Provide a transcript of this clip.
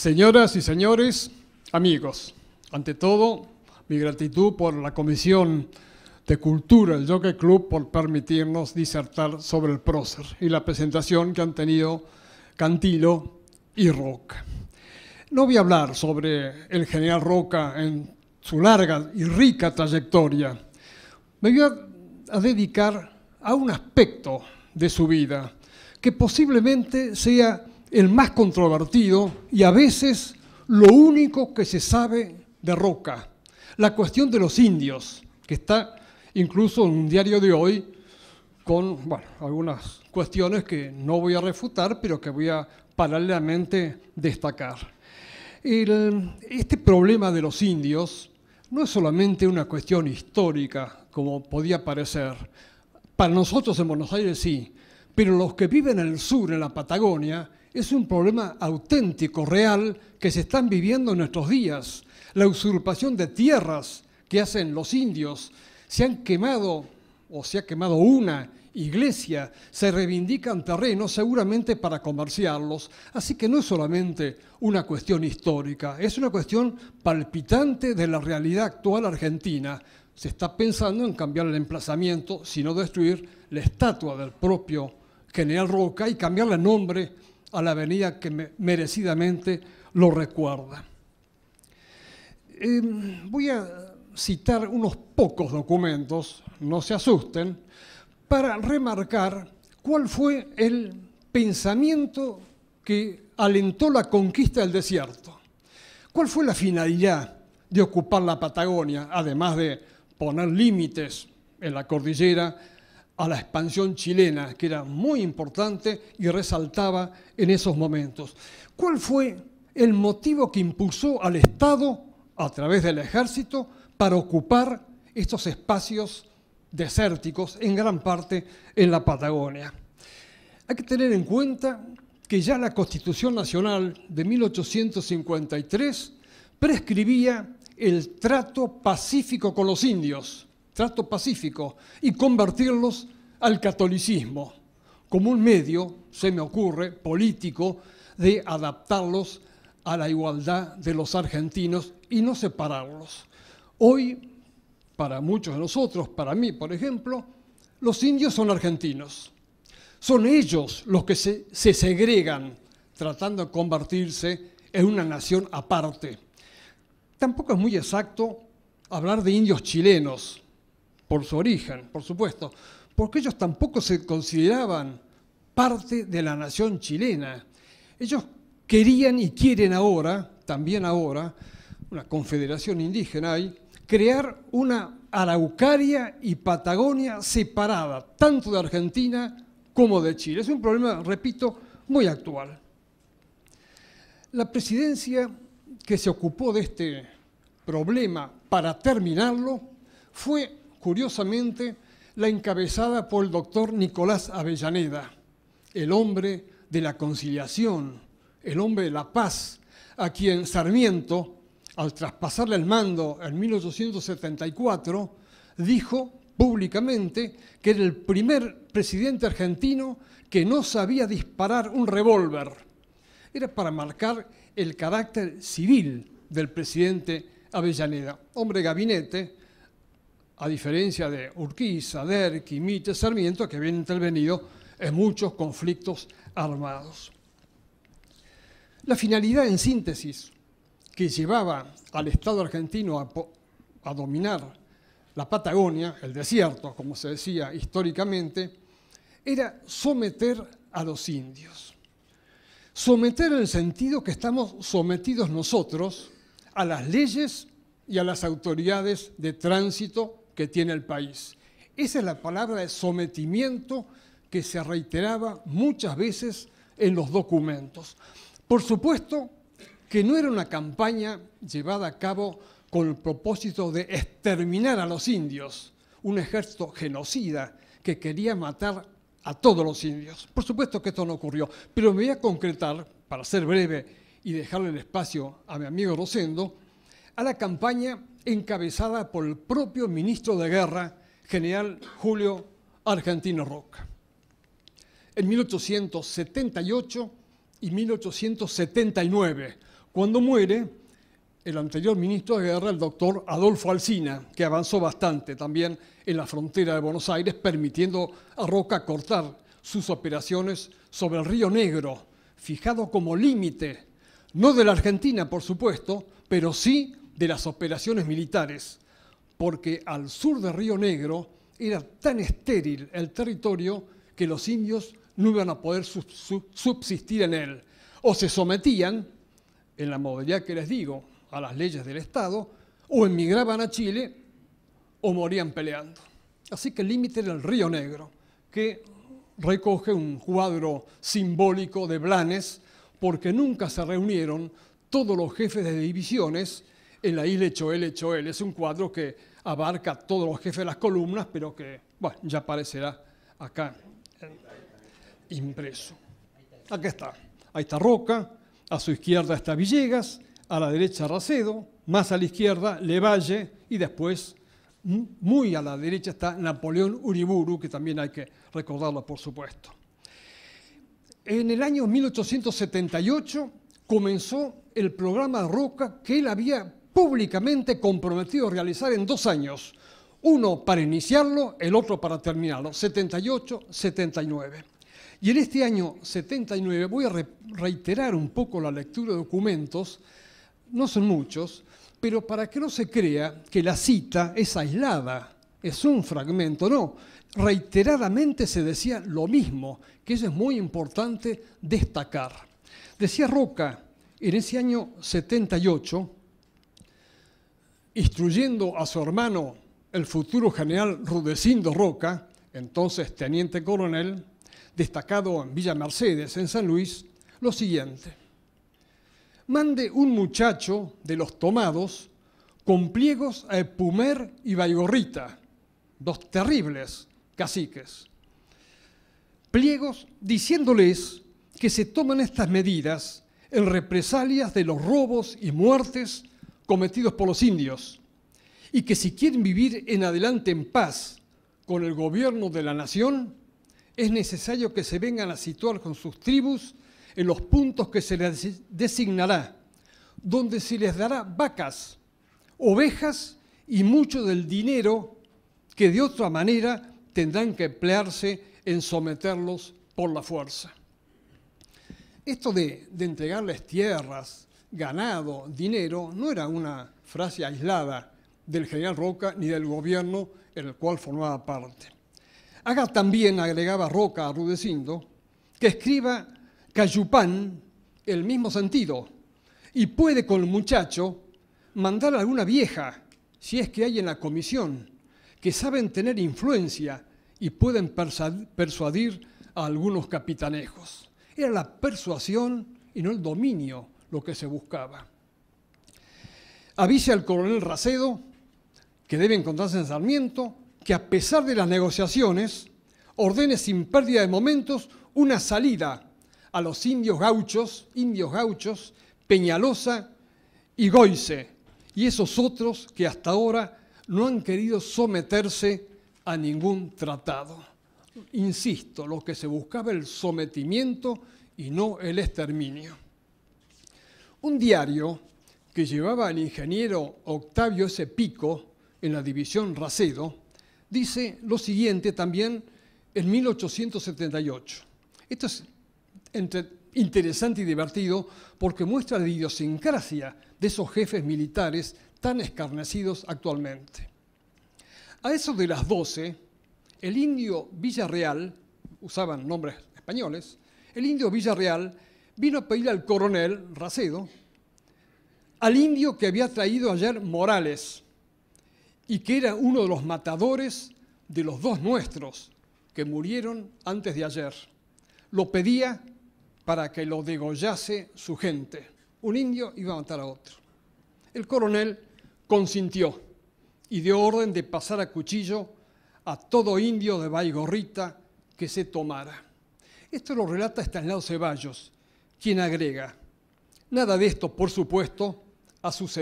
Señoras y señores, amigos, ante todo, mi gratitud por la Comisión de Cultura del Jockey Club por permitirnos disertar sobre el prócer y la presentación que han tenido Cantilo y Roca. No voy a hablar sobre el general Roca en su larga y rica trayectoria. Me voy a, a dedicar a un aspecto de su vida que posiblemente sea el más controvertido y a veces lo único que se sabe de Roca. La cuestión de los indios, que está incluso en un diario de hoy con algunas cuestiones que no voy a refutar, pero que voy a paralelamente destacar. este problema de los indios no es solamente una cuestión histórica, como podía parecer. Para nosotros en Buenos Aires sí, pero los que viven en el sur, en la Patagonia, es un problema auténtico, real, que se están viviendo en nuestros días. La usurpación de tierras que hacen los indios. Se han quemado, o se ha quemado una iglesia, se reivindican terrenos seguramente para comerciarlos. Así que no es solamente una cuestión histórica, es una cuestión palpitante de la realidad actual argentina. Se está pensando en cambiar el emplazamiento, sino destruir la estatua del propio general Roca y cambiarle el nombre a la avenida que merecidamente lo recuerda. Em, voy a citar unos pocos documentos, no se asusten, para remarcar cuál fue el pensamiento que alentó la conquista del desierto. ¿Cuál fue la finalidad de ocupar la Patagonia, además de poner límites en la cordillera a la expansión chilena, que era muy importante y resaltaba en esos momentos. ¿Cuál fue el motivo que impulsó al Estado, a través del ejército, para ocupar estos espacios desérticos, en gran parte en la Patagonia? Hay que tener en cuenta que ya la Constitución Nacional de 1853 prescribía el trato pacífico con los indios trato pacífico, y convertirlos al catolicismo, como un medio, se me ocurre, político, de adaptarlos a la igualdad de los argentinos y no separarlos. Hoy, para muchos de nosotros, para mí, por ejemplo, los indios son argentinos. Son ellos los que se, segregan tratando de convertirse en una nación aparte. Tampoco es muy exacto hablar de indios chilenos, por su origen, por supuesto, porque ellos tampoco se consideraban parte de la nación chilena. Ellos querían y quieren ahora, también ahora, una confederación indígena hay, crear una Araucaria y Patagonia separada, tanto de Argentina como de Chile. Es un problema, repito, muy actual. La presidencia que se ocupó de este problema para terminarlo fue curiosamente, la encabezada por el doctor Nicolás Avellaneda, el hombre de la conciliación, el hombre de la paz, a quien Sarmiento, al traspasarle el mando en 1874, dijo públicamente que era el primer presidente argentino que no sabía disparar un revólver. Era para marcar el carácter civil del presidente Avellaneda, hombre gabinete, a diferencia de Urquiza, Derqui, Mite, Sarmiento, que habían intervenido en muchos conflictos armados. La finalidad, en síntesis, que llevaba al Estado argentino a, a dominar la Patagonia, el desierto, como se decía históricamente, era someter a los indios. Someter en el sentido que estamos sometidos nosotros a las leyes y a las autoridades de tránsito que tiene el país. Esa es la palabra de sometimiento que se reiteraba muchas veces en los documentos. Por supuesto que no era una campaña llevada a cabo con el propósito de exterminar a los indios, un ejército genocida que quería matar a todos los indios. Por supuesto que esto no ocurrió, pero me voy a concretar, para ser breve y dejarle el espacio a mi amigo Rosendo, a la campaña encabezada por el propio ministro de Guerra, general Julio Argentino Roca. En 1878 y 1879, cuando muere el anterior ministro de Guerra, el doctor Adolfo Alsina, que avanzó bastante también en la frontera de Buenos Aires, permitiendo a Roca cortar sus operaciones sobre el río Negro, fijado como límite, no de la Argentina, por supuesto, pero sí de las operaciones militares, porque al sur de Río Negro era tan estéril el territorio que los indios no iban a poder subsistir en él. O se sometían, en la modalidad que les digo, a las leyes del Estado, o emigraban a Chile o morían peleando. Así que el límite era el Río Negro, que recoge un cuadro simbólico de Blanes, porque nunca se reunieron todos los jefes de divisiones en la isla Choel, Echoel. Es un cuadro que abarca todos los jefes de las columnas, pero que bueno, ya aparecerá acá eh, impreso. Acá está. Ahí está Roca, a su izquierda está Villegas, a la derecha Racedo, más a la izquierda Levalle y después mm, muy a la derecha está Napoleón Uriburu, que también hay que recordarlo por supuesto. En el año 1878 comenzó el programa Roca que él había públicamente comprometido a realizar en dos años, uno para iniciarlo, el otro para terminarlo, 78-79. Y en este año 79 voy a reiterar un poco la lectura de documentos, no son muchos, pero para que no se crea que la cita es aislada, es un fragmento, no, reiteradamente se decía lo mismo, que eso es muy importante destacar. Decía Roca en ese año 78, instruyendo a su hermano, el futuro general Rudecindo Roca, entonces teniente coronel, destacado en Villa Mercedes, en San Luis, lo siguiente. Mande un muchacho de los tomados con pliegos a Epumer y Baigorrita, dos terribles caciques. Pliegos diciéndoles que se toman estas medidas en represalias de los robos y muertes cometidos por los indios y que si quieren vivir en adelante en paz con el gobierno de la nación, es necesario que se vengan a situar con sus tribus en los puntos que se les designará, donde se les dará vacas, ovejas y mucho del dinero que de otra manera tendrán que emplearse en someterlos por la fuerza. Esto de, de entregarles tierras, ganado, dinero, no era una frase aislada del general Roca ni del gobierno en el cual formaba parte. Haga también, agregaba Roca a Rudecindo, que escriba Cayupán el mismo sentido y puede con el muchacho mandar a alguna vieja, si es que hay en la comisión, que saben tener influencia y pueden persuadir a algunos capitanejos. Era la persuasión y no el dominio lo que se buscaba. Avise al coronel Racedo que debe encontrarse en Sarmiento, que a pesar de las negociaciones, ordene sin pérdida de momentos una salida a los indios gauchos, indios gauchos, Peñalosa y Goice, y esos otros que hasta ahora no han querido someterse a ningún tratado. Insisto, lo que se buscaba el sometimiento y no el exterminio. Un diario que llevaba el ingeniero Octavio Pico en la división Racedo dice lo siguiente también en 1878. Esto es interesante y divertido porque muestra la idiosincrasia de esos jefes militares tan escarnecidos actualmente. A eso de las 12, el indio Villarreal, usaban nombres españoles, el indio Villarreal vino a pedir al coronel Racedo, al indio que había traído ayer Morales y que era uno de los matadores de los dos nuestros que murieron antes de ayer. Lo pedía para que lo degollase su gente. Un indio iba a matar a otro. El coronel consintió y dio orden de pasar a cuchillo a todo indio de Baigorrita que se tomara. Esto lo relata Estanislao Ceballos quien agrega, nada de esto, por supuesto, ha sucedido.